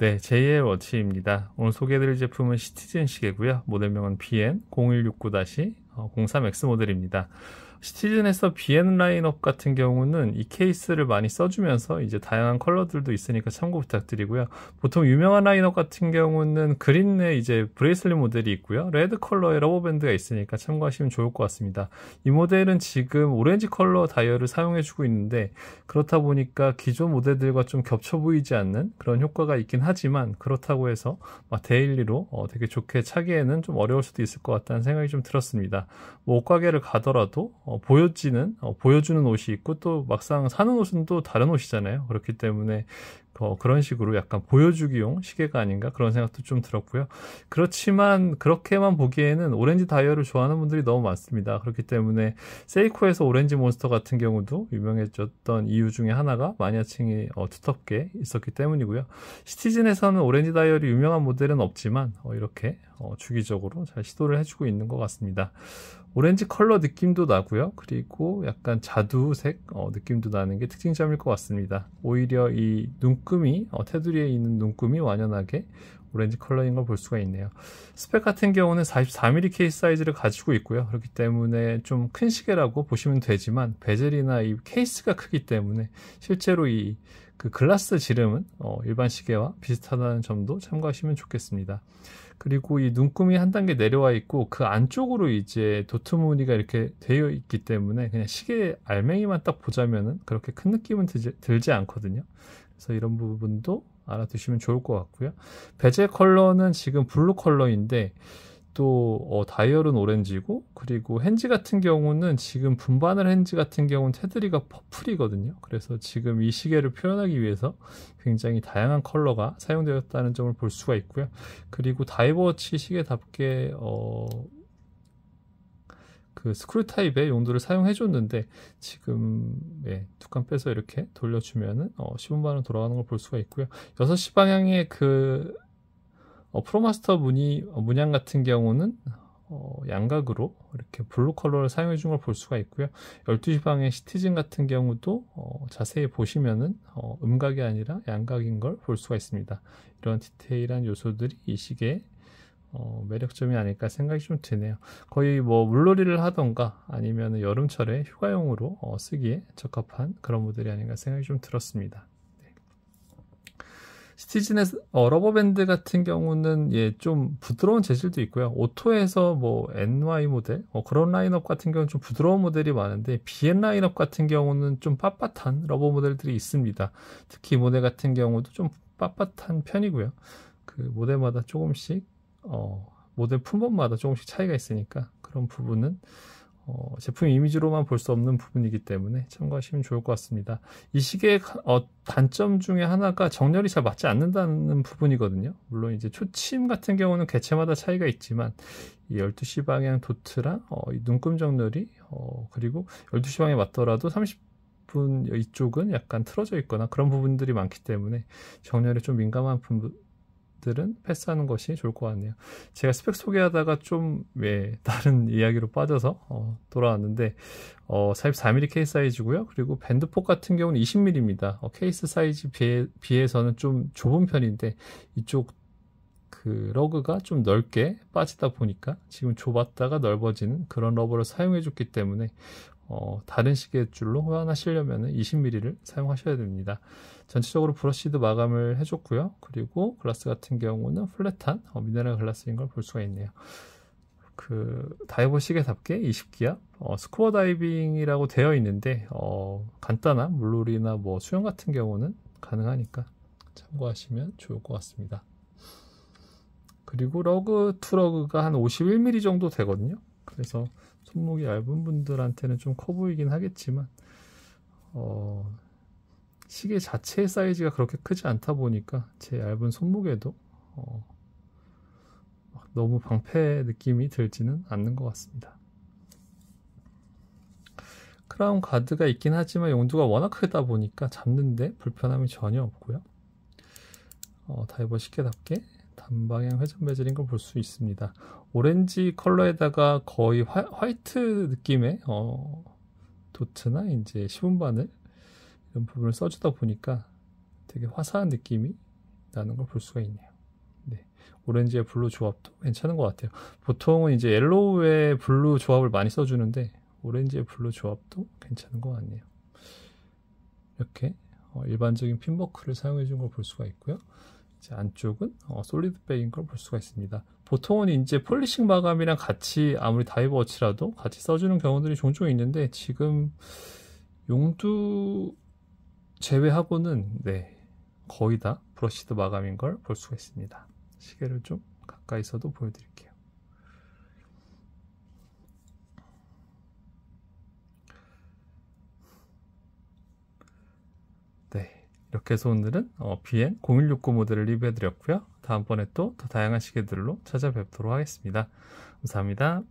네, 제이의 워치입니다. 오늘 소개해드릴 제품은 시티즌 시계고요. 모델명은 BN 0169-03X 어, 모델입니다. 시티즌에서 비엔 라인업 같은 경우는 이 케이스를 많이 써주면서 이제 다양한 컬러들도 있으니까 참고 부탁드리고요. 보통 유명한 라인업 같은 경우는 그린의 이제 브레이슬리 모델이 있고요. 레드 컬러의 러버밴드가 있으니까 참고하시면 좋을 것 같습니다. 이 모델은 지금 오렌지 컬러 다이얼을 사용해주고 있는데 그렇다 보니까 기존 모델들과 좀 겹쳐 보이지 않는 그런 효과가 있긴 하지만 그렇다고 해서 데일리로 어 되게 좋게 차기에는 좀 어려울 수도 있을 것 같다는 생각이 좀 들었습니다. 뭐 옷가게를 가더라도 어, 어, 보여지는 어, 보여주는 옷이 있고 또 막상 사는 옷은 또 다른 옷이잖아요. 그렇기 때문에 어, 그런 식으로 약간 보여주기용 시계가 아닌가 그런 생각도 좀 들었고요. 그렇지만 그렇게만 보기에는 오렌지 다이얼을 좋아하는 분들이 너무 많습니다. 그렇기 때문에 세이코에서 오렌지 몬스터 같은 경우도 유명해졌던 이유 중에 하나가 마니아층이 어, 두텁게 있었기 때문이고요. 시티즌에서는 오렌지 다이얼이 유명한 모델은 없지만 어, 이렇게 어, 주기적으로 잘 시도를 해주고 있는 것 같습니다. 오렌지 컬러 느낌도 나고요. 그리고 약간 자두색 어, 느낌도 나는 게 특징점일 것 같습니다. 오히려 이눈 눈금이 어, 테두리에 있는 눈금이 완연하게 오렌지 컬러인 걸 볼 수가 있네요. 스펙 같은 경우는 44mm 케이스 사이즈를 가지고 있고요. 그렇기 때문에 좀 큰 시계라고 보시면 되지만 베젤이나 이 케이스가 크기 때문에 실제로 이 그 글라스 지름은 어, 일반 시계와 비슷하다는 점도 참고하시면 좋겠습니다. 그리고 이 눈금이 한 단계 내려와 있고 그 안쪽으로 이제 도트 무늬가 이렇게 되어 있기 때문에 그냥 시계 알맹이만 딱 보자면은 그렇게 큰 느낌은 들지, 들지 않거든요. 그래서 이런 부분도 알아두시면 좋을 것 같고요. 베젤 컬러는 지금 블루 컬러인데 또 어, 다이얼은 오렌지고 그리고 핸즈 같은 경우는 지금 분반을 핸즈 같은 경우는 테두리가 퍼플이거든요. 그래서 지금 이 시계를 표현하기 위해서 굉장히 다양한 컬러가 사용되었다는 점을 볼 수가 있고요. 그리고 다이버워치 시계답게 어, 그 스크류 타입의 용도를 사용해 줬는데 지금 예, 뚜껑 빼서 이렇게 돌려주면은 어, 15만 원 돌아가는 걸 볼 수가 있고요. 6시 방향의 그 어, 프로마스터 무늬 어, 문양 같은 경우는 어, 양각으로 이렇게 블루 컬러를 사용해 준 걸 볼 수가 있고요. 12시 방향 시티즌 같은 경우도 어, 자세히 보시면은 어, 음각이 아니라 양각인 걸 볼 수가 있습니다. 이런 디테일한 요소들이 이 시계에 어, 매력점이 아닐까 생각이 좀 드네요. 거의 뭐 물놀이를 하던가 아니면 여름철에 휴가용으로 어, 쓰기에 적합한 그런 모델이 아닌가 생각이 좀 들었습니다. 네. 스티즌의 어, 러버밴드 같은 경우는 예, 좀 부드러운 재질도 있고요. 오토에서 뭐 NY 모델 어, 그런 라인업 같은 경우는 좀 부드러운 모델이 많은데 BN 라인업 같은 경우는 좀 빳빳한 러버 모델들이 있습니다. 특히 모델 같은 경우도 좀 빳빳한 편이고요. 그 모델마다 조금씩 어, 모델 품목마다 조금씩 차이가 있으니까 그런 부분은 어, 제품 이미지로만 볼 수 없는 부분이기 때문에 참고하시면 좋을 것 같습니다. 이 시계의 어, 단점 중에 하나가 정렬이 잘 맞지 않는다는 부분이거든요. 물론 이제 초침 같은 경우는 개체마다 차이가 있지만 이 12시 방향 도트랑 어, 이 눈금 정렬이 어, 그리고 12시 방향에 맞더라도 30분 이쪽은 약간 틀어져 있거나 그런 부분들이 많기 때문에 정렬에 좀 민감한 부, 들은 패스하는 것이 좋을 것 같네요. 제가 스펙 소개하다가 좀 예, 다른 이야기로 빠져서 어, 돌아왔는데 어, 44mm 케이스 사이즈고요. 그리고 밴드폭 같은 경우는 20mm입니다. 어, 케이스 사이즈 비해, 비해서는 좀 좁은 편인데 이쪽 그 러그가 좀 넓게 빠지다 보니까 지금 좁았다가 넓어진 그런 러버를 사용해 줬기 때문에 어, 다른 시계줄로 호환하시려면 20mm를 사용하셔야 됩니다. 전체적으로 브러쉬도 마감을 해줬고요. 그리고 글라스 같은 경우는 플랫한 어, 미네랄 글라스인 걸 볼 수가 있네요. 그 다이버 시계답게 20기압 어, 스쿠버 다이빙이라고 되어 있는데 어, 간단한 물놀이나 뭐 수영 같은 경우는 가능하니까 참고하시면 좋을 것 같습니다. 그리고 러그 투 러그가 한 51mm 정도 되거든요. 그래서 손목이 얇은 분들한테는 좀 커 보이긴 하겠지만 어, 시계 자체의 사이즈가 그렇게 크지 않다 보니까 제 얇은 손목에도 어, 너무 방패 느낌이 들지는 않는 것 같습니다. 크라운 가드가 있긴 하지만 용도가 워낙 크다 보니까 잡는데 불편함이 전혀 없고요. 어, 다이버 쉽게답게 단방향 회전 베젤인 걸 볼 수 있습니다. 오렌지 컬러에다가 거의 화, 화이트 느낌의 어, 도트나 이제 시분바늘 이런 부분을 써주다 보니까 되게 화사한 느낌이 나는 걸 볼 수가 있네요. 네. 오렌지의 블루 조합도 괜찮은 것 같아요. 보통은 이제 옐로우의 블루 조합을 많이 써주는데 오렌지의 블루 조합도 괜찮은 것 같네요. 이렇게 어, 일반적인 핀버크를 사용해 준걸 볼 수가 있고요. 안쪽은 어, 솔리드백인 걸 볼 수가 있습니다. 보통은 이제 폴리싱 마감이랑 같이 아무리 다이버워치라도 같이 써주는 경우들이 종종 있는데 지금 용두 제외하고는 네 거의 다브러쉬드 마감인 걸 볼 수가 있습니다. 시계를 좀 가까이서도 보여드릴게요. 이렇게 해서 오늘은 어, BN 0169 모델을 리뷰해드렸고요. 다음번에 또 더 다양한 시계들로 찾아뵙도록 하겠습니다. 감사합니다.